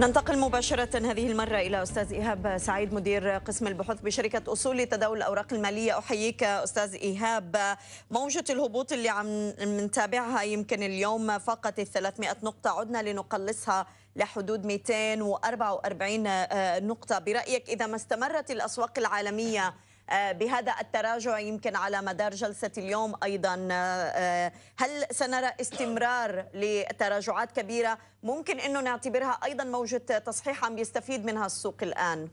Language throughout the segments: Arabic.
ننتقل مباشرة هذه المرة إلى أستاذ إيهاب سعيد مدير قسم البحوث بشركة أصول لتداول الأوراق المالية أحييك أستاذ إيهاب موجة الهبوط اللي عم نتابعها يمكن اليوم فقط ال 300 نقطة عدنا لنقلصها لحدود 244 نقطة برأيك إذا ما استمرت الأسواق العالمية آه، بهذا التراجع يمكن على مدار جلسة اليوم أيضا آه، آه، هل سنرى استمرار لتراجعات كبيرة ممكن أنه نعتبرها أيضا موجة تصحيح عم يستفيد منها السوق الآن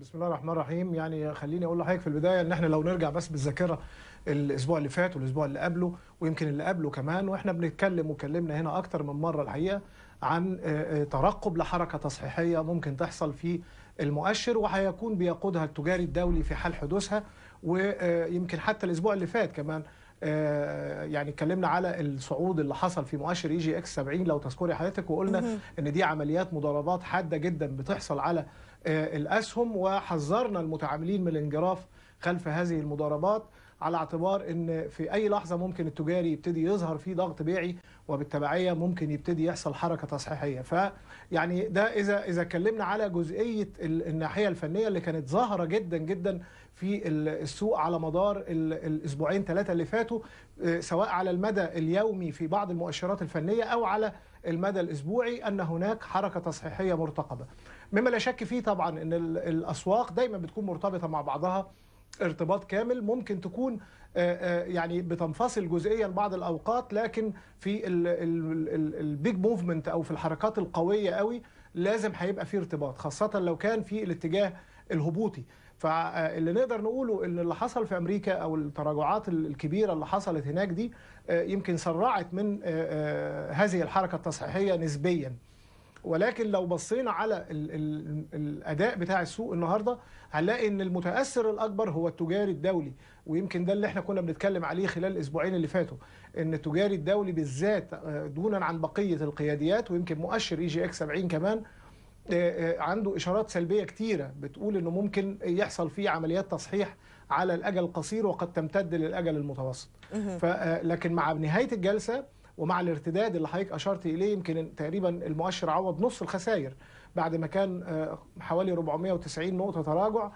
بسم الله الرحمن الرحيم يعني خليني أقول لحضرتك في البداية أن احنا لو نرجع بس بالذاكرة الاسبوع اللي فات والاسبوع اللي قبله ويمكن اللي قبله كمان واحنا بنتكلم وكلمنا هنا اكتر من مره الحقيقه عن آه، آه، ترقب لحركه تصحيحيه ممكن تحصل في المؤشر وهيكون بيقودها التجاري الدولي في حال حدوثها ويمكن آه، حتى الاسبوع اللي فات كمان يعني اتكلمنا على الصعود اللي حصل في مؤشر اي جي اكس 70 لو تذكري حضرتك وقلنا ان دي عمليات مضاربات حاده جدا بتحصل على الاسهم وحذرنا المتعاملين من الانجراف خلف هذه المضاربات على اعتبار ان في اي لحظه ممكن التجاري يبتدي يظهر فيه ضغط بيعي وبالتبعيه ممكن يبتدي يحصل حركه تصحيحيه يعني ده اذا اذا اتكلمنا على جزئيه الناحيه الفنيه اللي كانت ظاهره جدا جدا في السوق على مدار الاسبوعين ثلاثه اللي فاتوا آه، سواء على المدى اليومي في بعض المؤشرات الفنيه او على المدى الاسبوعي ان هناك حركه تصحيحيه مرتقبه مما لا شك فيه طبعا ان الاسواق دايما بتكون مرتبطه مع بعضها ارتباط كامل ممكن تكون آه، آه، يعني بتنفصل جزئيا بعض الاوقات لكن في البيج موفمنت او في الحركات القويه قوي لازم هيبقى في ارتباط خاصه لو كان في الاتجاه الهبوطي فاللي نقدر نقوله ان اللي حصل في امريكا او التراجعات الكبيره اللي حصلت هناك دي آه، يمكن سرعت من هذه الحركه التصحيحيه نسبيا ولكن لو بصينا على الاداء بتاع السوق النهارده هنلاقي ان المتاثر الاكبر هو التجاري الدولي ويمكن ده اللي احنا كنا بنتكلم عليه خلال الاسبوعين اللي فاتوا ان التجاري الدولي بالذات آه، دونا عن بقيه القياديات ويمكن مؤشر اي جي اكس 70 كمان آه، آه، عنده اشارات سلبيه كتيره بتقول انه ممكن يحصل فيه عمليات تصحيح على الاجل القصير وقد تمتد للاجل المتوسط لكن مع نهايه الجلسه ومع الارتداد اللي حضرتك اشرت اليه يمكن تقريبا المؤشر عوض نص الخسائر بعد ما كان آه، حوالي 490 نقطة تراجع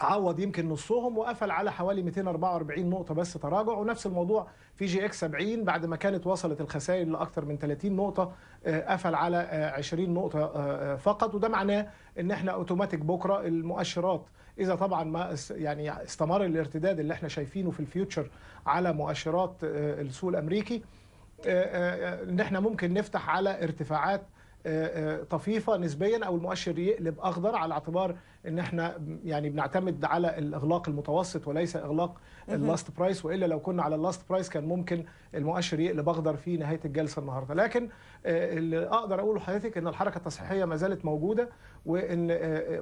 عوض يمكن نصهم وقفل على حوالي 244 نقطة بس تراجع ونفس الموضوع في جي اكس 70 بعد ما كانت وصلت الخسائر لأكثر من 30 نقطة آه، قفل على 20 آه، نقطة فقط وده معناه ان احنا اوتوماتيك بكرة المؤشرات اذا طبعا ما يعني استمر الارتداد اللي احنا شايفينه في الفيوتشر على مؤشرات السوق الامريكي ان احنا ممكن نفتح على ارتفاعات آه، آه، طفيفه نسبيا او المؤشر يقلب اخضر على اعتبار ان احنا يعني بنعتمد على الاغلاق المتوسط وليس اغلاق اللاست برايس والا لو كنا على اللاست برايس كان ممكن المؤشر يقلب اخضر في نهايه الجلسه النهارده لكن آه، اللي اقدر اقوله لحضرتك ان الحركه التصحيحيه ما زالت موجوده وان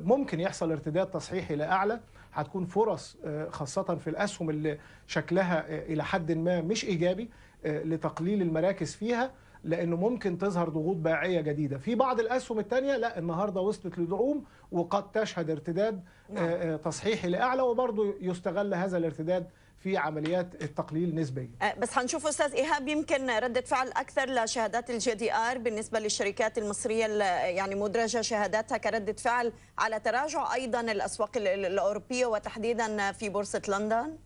ممكن يحصل ارتداد تصحيحي لاعلى هتكون فرص خاصه في الاسهم اللي شكلها الى حد ما مش ايجابي لتقليل المراكز فيها لانه ممكن تظهر ضغوط بائعيه جديده في بعض الاسهم الثانيه لا النهارده وصلت لدعوم وقد تشهد ارتداد آه، نعم. آه، تصحيحي لاعلى وبرضه يستغل هذا الارتداد في عمليات التقليل نسبيا آه، بس هنشوف استاذ ايهاب يمكن رده فعل اكثر لشهادات الجي دي ار بالنسبه للشركات المصريه يعني مدرجه شهاداتها كرده فعل على تراجع ايضا الاسواق الاوروبيه وتحديدا في بورصه لندن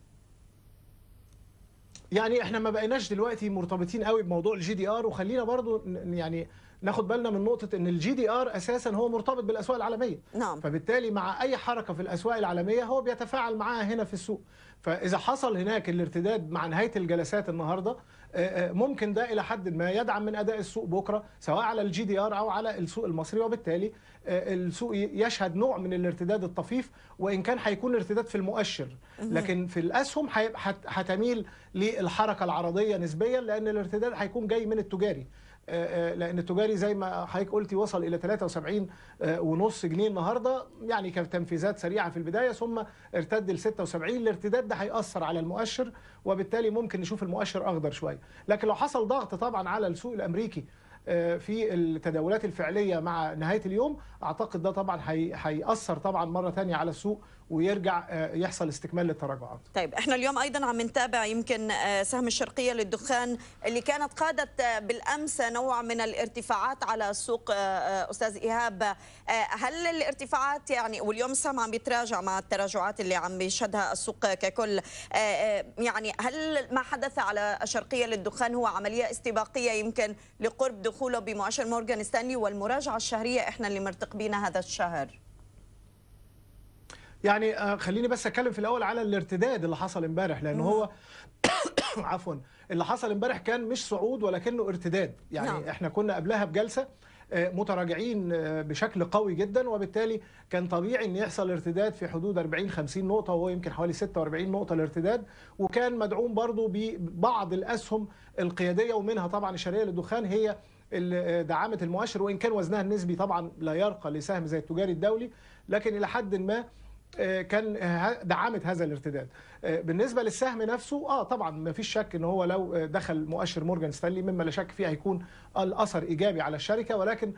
يعني احنا ما بقيناش دلوقتي مرتبطين قوي بموضوع الجي دي ار وخلينا برضو يعني ناخد بالنا من نقطه ان الجي دي ار اساسا هو مرتبط بالاسواق العالميه نعم. فبالتالي مع اي حركه في الاسواق العالميه هو بيتفاعل معاها هنا في السوق فاذا حصل هناك الارتداد مع نهايه الجلسات النهارده آه، آه، ممكن ده الى حد ما يدعم من اداء السوق بكره سواء على الجي دي ار او على السوق المصري وبالتالي آه، السوق يشهد نوع من الارتداد الطفيف وان كان هيكون ارتداد في المؤشر لكن في الاسهم هتميل للحركه العرضيه نسبيا لان الارتداد هيكون جاي من التجاري آه، آه، لان التجاري زي ما حضرتك قلتي وصل الى 73 آه، ونص جنيه النهارده يعني كانت تنفيذات سريعه في البدايه ثم ارتد ل 76 الارتداد ده هياثر على المؤشر وبالتالي ممكن نشوف المؤشر اخضر شويه لكن لو حصل ضغط طبعا على السوق الامريكي في التداولات الفعليه مع نهايه اليوم اعتقد ده طبعا هياثر طبعا مره ثانيه على السوق ويرجع آه، يحصل استكمال للتراجعات. طيب احنا اليوم ايضا عم نتابع يمكن آه، سهم الشرقيه للدخان اللي كانت قادت آه، بالامس نوع من الارتفاعات على السوق استاذ ايهاب هل الارتفاعات يعني واليوم السهم عم بيتراجع مع التراجعات اللي عم بيشهدها السوق ككل يعني هل ما حدث على الشرقيه للدخان هو عمليه استباقيه يمكن لقرب دخوله بمؤشر مورغان ستانلي والمراجعه الشهريه احنا اللي مرتقبينها هذا الشهر؟ يعني آه، خليني بس اتكلم في الاول على الارتداد اللي حصل امبارح لان هو عفوا اللي حصل امبارح كان مش صعود ولكنه ارتداد يعني نعم. احنا كنا قبلها بجلسه آه، متراجعين آه، بشكل قوي جدا وبالتالي كان طبيعي ان يحصل ارتداد في حدود 40 50 نقطه وهو يمكن حوالي 46 نقطه الارتداد وكان مدعوم برضو ببعض الاسهم القياديه ومنها طبعا الشرقيه للدخان هي اللي دعمت المؤشر وان كان وزنها النسبي طبعا لا يرقى لسهم زي التجاري الدولي لكن الى حد ما آه، كان آه، دعمت هذا الارتداد آه، بالنسبه للسهم نفسه اه طبعا ما فيش شك ان هو لو دخل مؤشر مورجان ستانلي مما لا شك فيه هيكون الاثر ايجابي على الشركه ولكن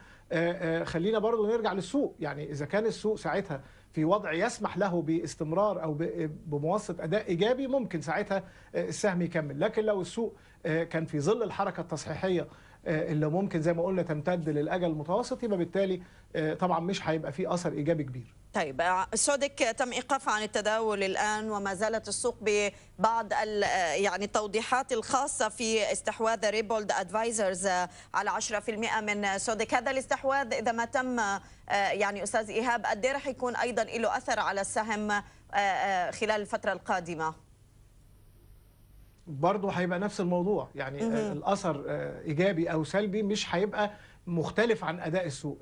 خلينا برضو نرجع للسوق يعني اذا كان السوق ساعتها في وضع يسمح له باستمرار او بمواصله اداء ايجابي ممكن ساعتها السهم يكمل لكن لو السوق كان في ظل الحركه التصحيحيه اللي ممكن زي ما قلنا تمتد للاجل المتوسط يبقى بالتالي طبعا مش هيبقى فيه اثر ايجابي كبير طيب آه، سودك تم ايقافها عن التداول الان وما زالت السوق ببعض آه، يعني التوضيحات الخاصه في استحواذ ريبولد ادفايزرز آه، على 10% من سودك هذا الاستحواذ اذا ما تم يعني استاذ ايهاب قد راح يكون ايضا له اثر على السهم خلال الفتره القادمه برضه هيبقى نفس الموضوع يعني الاثر ايجابي او سلبي مش هيبقى مختلف عن اداء السوق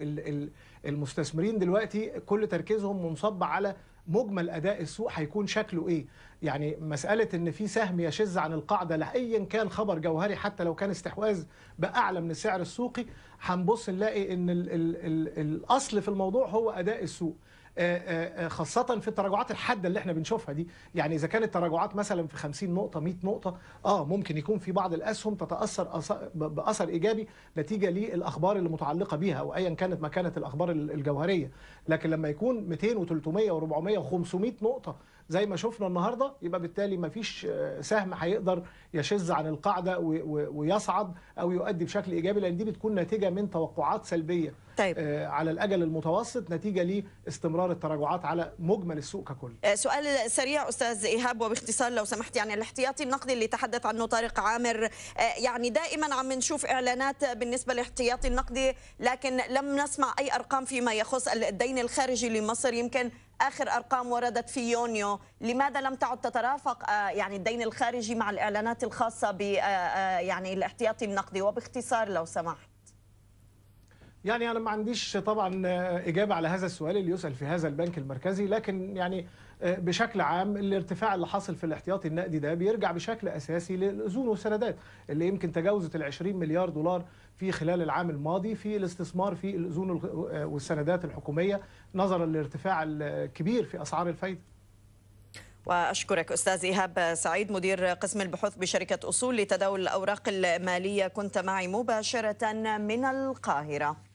المستثمرين دلوقتي كل تركيزهم منصب على مجمل اداء السوق هيكون شكله ايه يعني مساله ان في سهم يشذ عن القاعده لايا كان خبر جوهري حتى لو كان استحواذ باعلى من السعر السوقي هنبص نلاقي ان الـ الـ الـ الاصل في الموضوع هو اداء السوق آه، آه، آه، خاصه في التراجعات الحاده اللي احنا بنشوفها دي يعني اذا كانت تراجعات مثلا في 50 نقطه 100 نقطه اه ممكن يكون في بعض الاسهم تتاثر باثر ايجابي نتيجه للاخبار اللي متعلقه بيها او ايا كانت مكانة الاخبار الجوهريه لكن لما يكون 200 و300 و400 و500 نقطه زي ما شفنا النهارده يبقى بالتالي ما فيش آه، سهم هيقدر يشذ عن القاعده ويصعد او يؤدي بشكل ايجابي لان دي بتكون نتيجه من توقعات سلبيه طيب. آه، على الاجل المتوسط نتيجه لاستمرار التراجعات على مجمل السوق ككل. آه، سؤال سريع استاذ ايهاب وباختصار لو سمحت يعني الاحتياطي النقدي اللي تحدث عنه طارق عامر يعني دائما عم نشوف اعلانات بالنسبه للاحتياطي النقدي لكن لم نسمع اي ارقام فيما يخص الدين الخارجي لمصر يمكن آخر أرقام وردت في يونيو لماذا لم تعد تترافق آه، يعني الدين الخارجي مع الإعلانات الخاصة ب آه، آه، يعني الاحتياطي النقدي وباختصار لو سمحت يعني أنا ما عنديش طبعا إجابة على هذا السؤال اللي يسأل في هذا البنك المركزي لكن يعني بشكل عام الارتفاع اللي حاصل في الاحتياطي النقدي ده بيرجع بشكل أساسي للأذون والسندات اللي يمكن تجاوزت ال 20 مليار دولار في خلال العام الماضي في الاستثمار في الأذون والسندات الحكومية نظرا للارتفاع الكبير في أسعار الفايدة وأشكرك أستاذ إيهاب سعيد مدير قسم البحوث بشركة أصول لتداول الأوراق المالية كنت معي مباشرة من القاهرة